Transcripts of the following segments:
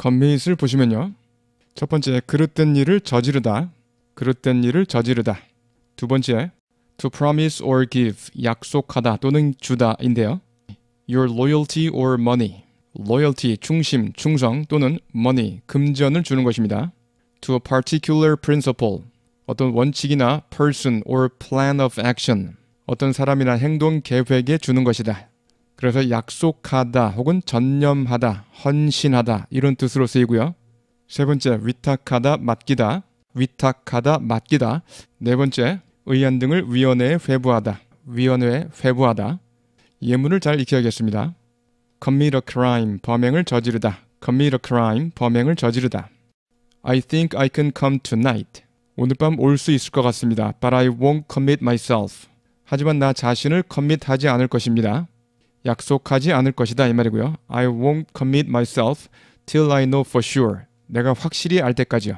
겉밋을 보시면요. 첫 번째, 그릇된 일을 저지르다. 그릇된 일을 저지르다. 두 번째, to promise or give, 약속하다 또는 주다인데요. your loyalty or money, loyalty, 중심, 충성 또는 money, 금전을 주는 것입니다. to a particular principle, 어떤 원칙이나 person or plan of action, 어떤 사람이나 행동 계획에 주는 것이다. 그래서 약속하다 혹은 전념하다 헌신하다 이런 뜻으로 쓰이고요. 세 번째 위탁하다 맡기다 위탁하다 맡기다 네 번째 의안 등을 위원회에 회부하다 위원회에 회부하다 예문을 잘 익혀야겠습니다. commit a crime 범행을 저지르다 commit a crime 범행을 저지르다 I think I can come tonight 오늘 밤 올 수 있을 것 같습니다. But I won't commit myself 하지만 나 자신을 커밋하지 않을 것입니다. 약속하지 않을 것이다 이 말이고요. I won't commit myself till I know for sure. 내가 확실히 알 때까지요.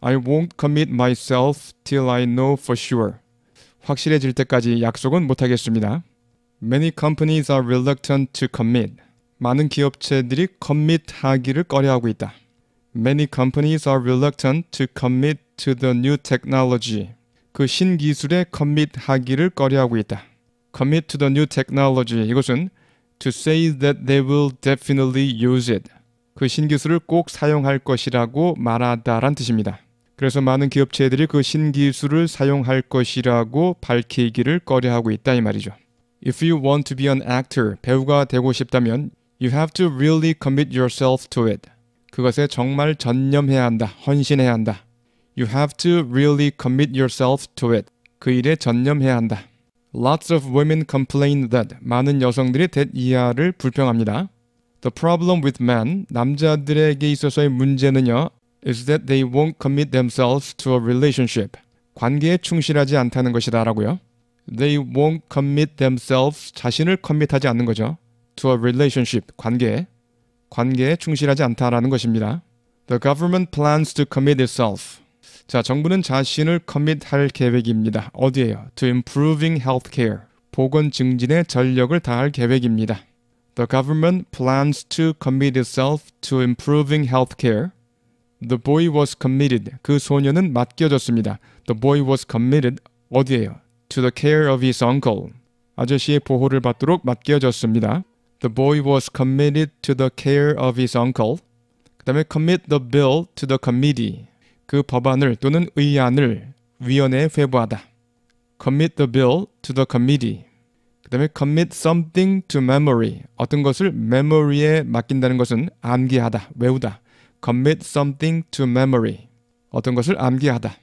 I won't commit myself till I know for sure. 확실해질 때까지 약속은 못하겠습니다. Many companies are reluctant to commit. 많은 기업체들이 commit하기를 꺼려하고 있다. Many companies are reluctant to commit to the new technology. 그 신기술에 commit하기를 꺼려하고 있다. commit to the new technology 이것은 to say that they will definitely use it 그 신기술을 꼭 사용할 것이라고 말하다란 뜻입니다. 그래서 많은 기업체들이 그 신기술을 사용할 것이라고 밝히기를 꺼려하고 있다 이 말이죠. If you want to be an actor, 배우가 되고 싶다면 you have to really commit yourself to it. 그것에 정말 전념해야 한다, 헌신해야 한다. You have to really commit yourself to it. 그 일에 전념해야 한다. Lots of women complain that 많은 여성들이 that 이하를 불평합니다. The problem with men 남자들에게 있어서의 문제는요 is that they won't commit themselves to a relationship 관계에 충실하지 않다는 것이다라고요. They won't commit themselves 자신을 커밋하지 않는 거죠. To a relationship 관계 관계에 충실하지 않다라는 것입니다. The government plans to commit itself 자, 정부는 자신을 커밋할 계획입니다. 어디에요? To improving healthcare. 보건 증진에 전력을 다할 계획입니다. The government plans to commit itself to improving healthcare. The boy was committed. 그 소녀는 맡겨졌습니다. The boy was committed. 어디에요? To the care of his uncle. 아저씨의 보호를 받도록 맡겨졌습니다. The boy was committed to the care of his uncle. 그 다음에 commit the bill to the committee. 그 법안을 또는 의안을 위원회에 회부하다. commit the bill to the committee. 그다음에 commit something to memory. 어떤 것을 메모리에 맡긴다는 것은 암기하다, 외우다. commit something to memory. 어떤 것을 암기하다.